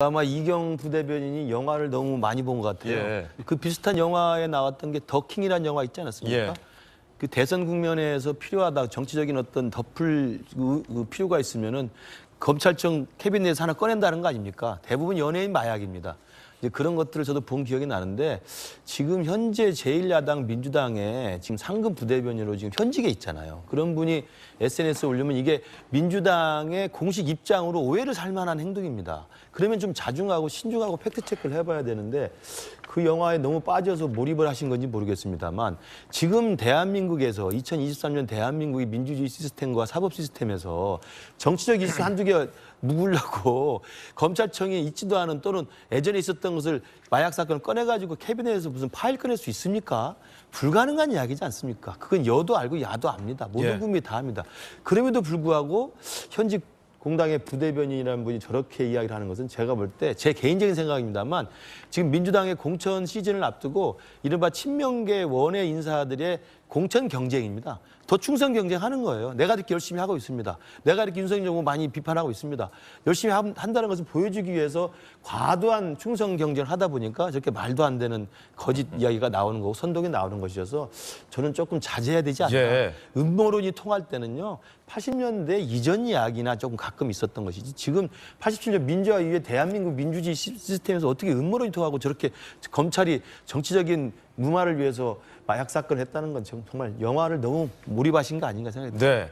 아마 이경 부대변인이 영화를 너무 많이 본 것 같아요. 예. 그 비슷한 영화에 나왔던 게 더킹이라는 영화 있지 않았습니까? 예. 그 대선 국면에서 필요하다 정치적인 어떤 덮을 그, 그 필요가 있으면은 검찰청 캐비넷에서 하나 꺼낸다는 거 아닙니까? 대부분 연예인 마약입니다. 이제 그런 것들을 저도 본 기억이 나는데 지금 현재 제1야당 민주당의 지금 상급 부대변인으로 지금 현직에 있잖아요. 그런 분이 SNS에 올리면 이게 민주당의 공식 입장으로 오해를 살 만한 행동입니다. 그러면 좀 자중하고 신중하고 팩트체크를 해봐야 되는데 그 영화에 너무 빠져서 몰입을 하신 건지 모르겠습니다만 지금 대한민국에서 2023년 대한민국의 민주주의 시스템과 사법 시스템에서 정치적 이슈 한두 개 묵으려고 검찰청에 있지도 않은 또는 예전에 있었던 했던 것을 마약 사건을 꺼내가지고 캐비넷에서 무슨 파일 꺼낼 수 있습니까? 불가능한 이야기지 않습니까? 그건 여도 알고 야도 압니다. 모든 예. 국민이 다 압니다. 그럼에도 불구하고 현직 공당의 부대변인이라는 분이 저렇게 이야기를 하는 것은 제가 볼 때 제 개인적인 생각입니다만 지금 민주당의 공천 시즌을 앞두고 이른바 친명계 원외 인사들의 공천 경쟁입니다. 더 충성 경쟁하는 거예요. 내가 이렇게 열심히 하고 있습니다. 내가 이렇게 윤석열 정부 많이 비판하고 있습니다. 열심히 한다는 것을 보여주기 위해서 과도한 충성 경쟁을 하다 보니까 저렇게 말도 안 되는 거짓 음. 이야기가 나오는 거고 선동이 나오는 것이어서 저는 조금 자제해야 되지 않나. 예. 음모론이 통할 때는요. 80년대 이전 이야기나 조금 가끔 있었던 것이지 지금 87년 민주화 이후에 대한민국 민주주의 시스템에서 어떻게 음모론이 통하고 저렇게 검찰이 정치적인 무마를 위해서 마약 사건을 했다는 건 정말 영화를 너무 몰입하신 거 아닌가 생각이 듭니다. 네.